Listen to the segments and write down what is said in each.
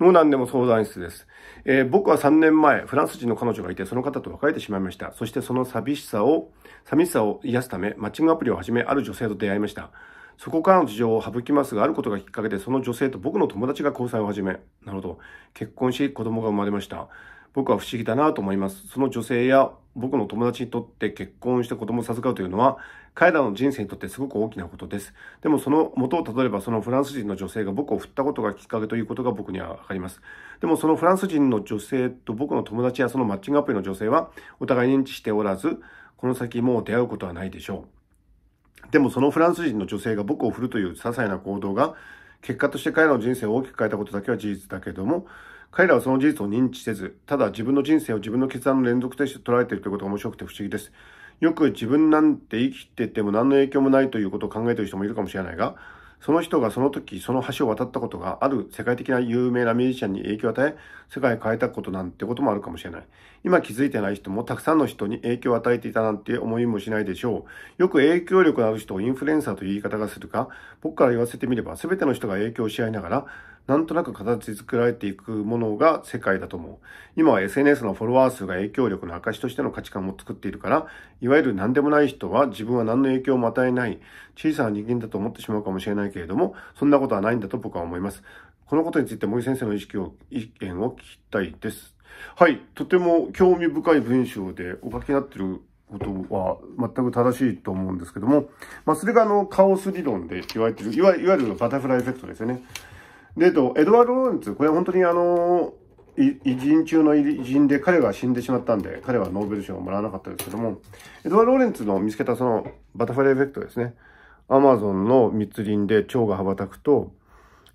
の何でも相談室です。えー、僕は3年前、フランス人の彼女がいて、その方と別れてしまいました。そしてその寂しさを、寂しさを癒すため、マッチングアプリを始め、ある女性と出会いました。そこからの事情を省きますが、あることがきっかけで、その女性と僕の友達が交際を始め、なるほど、結婚し、子供が生まれました。僕は不思議だなと思います。その女性や僕の友達にとって結婚して子供を授かるというのは、彼らの人生にとってすごく大きなことです。でもその元をたどれば、そのフランス人の女性が僕を振ったことがきっかけということが僕にはわかります。でもそのフランス人の女性と僕の友達やそのマッチングアプリの女性は、お互い認知しておらず、この先もう出会うことはないでしょう。でもそのフランス人の女性が僕を振るという些細な行動が、結果として彼らの人生を大きく変えたことだけは事実だけども、彼らはその事実を認知せず、ただ自分の人生を自分の決断の連続として捉えているということが面白くて不思議です。よく自分なんて生きてても何の影響もないということを考えている人もいるかもしれないが、その人がその時その橋を渡ったことがある世界的な有名なミュージシャンに影響を与え、世界を変えたことなんてこともあるかもしれない。今気づいてない人もたくさんの人に影響を与えていたなんて思いもしないでしょう。よく影響力のある人をインフルエンサーという言い方がするか、僕から言わせてみれば全ての人が影響し合いながら、なんとなく形作られていくものが世界だと思う。今は SNS のフォロワー数が影響力の証としての価値観も作っているから、いわゆる何でもない人は自分は何の影響も与えない小さな人間だと思ってしまうかもしれないけれども、そんなことはないんだと僕は思います。このことについて森先生の意識を、意見を聞きたいです。はい。とても興味深い文章でお書きになっていることは全く正しいと思うんですけども、まあ、それがあの、カオス理論で言われている、いわゆるバタフライエフェクトですよね。で、えっと、エドワード・ローレンツ、これ本当にあの、偉人中の偉人で彼が死んでしまったんで、彼はノーベル賞をもらわなかったですけども、エドワード・ローレンツの見つけたそのバタフライエフェクトですね。アマゾンの密林で蝶が羽ばたくと、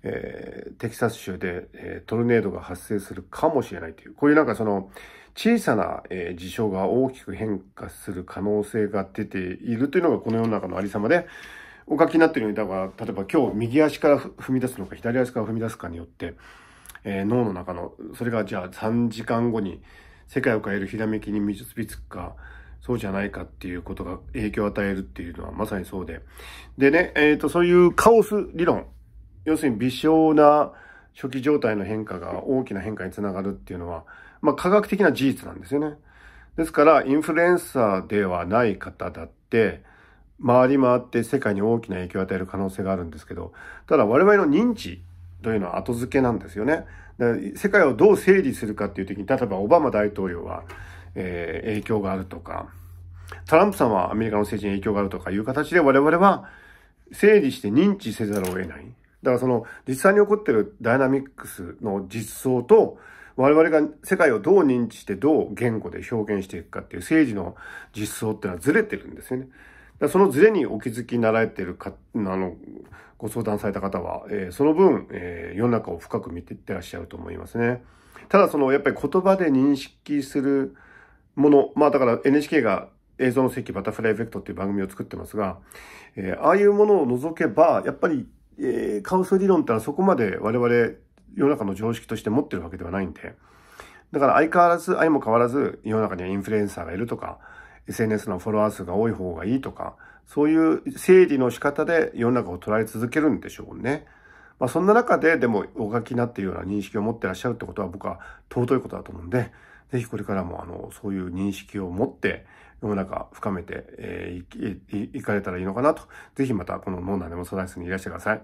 えー、テキサス州で、えー、トルネードが発生するかもしれないという、こういうなんかその小さな、えー、事象が大きく変化する可能性が出ているというのがこの世の中のありさまで、お書きになっているネタが、例えば今日右足から踏み出すのか左足から踏み出すかによって、えー、脳の中の、それがじゃあ3時間後に世界を変えるひらめきに結びつくか、そうじゃないかっていうことが影響を与えるっていうのはまさにそうで。でね、えっ、ー、と、そういうカオス理論、要するに微小な初期状態の変化が大きな変化につながるっていうのは、まあ科学的な事実なんですよね。ですから、インフルエンサーではない方だって、回り回って世界に大きな影響を与える可能性があるんですけど、ただ我々の認知というのは後付けなんですよね。世界をどう整理するかっていう時に、例えばオバマ大統領は、えー、影響があるとか、トランプさんはアメリカの政治に影響があるとかいう形で我々は整理して認知せざるを得ない。だからその実際に起こっているダイナミックスの実相と我々が世界をどう認知してどう言語で表現していくかっていう政治の実相っていうのはずれてるんですよね。そのズレにお気づきになられているか、あの、ご相談された方は、えー、その分、えー、世の中を深く見ていってらっしゃると思いますね。ただその、やっぱり言葉で認識するもの、まあだから NHK が映像の世紀バタフライエフェクトっていう番組を作ってますが、えー、ああいうものを除けば、やっぱり、えー、カオス理論ってのはそこまで我々世の中の常識として持ってるわけではないんで、だから相変わらず、相も変わらず世の中にはインフルエンサーがいるとか、SNS のフォロワー数が多い方がいいとか、そういう整理の仕方で世の中を捉え続けるんでしょうね。まあ、そんな中ででもお書きになっているような認識を持ってらっしゃるってことは僕は尊いことだと思うんで、ぜひこれからもあの、そういう認識を持って、世の中深めて、えー、い、い、いかれたらいいのかなと、ぜひまたこの脳内でも相談室にいらしてください。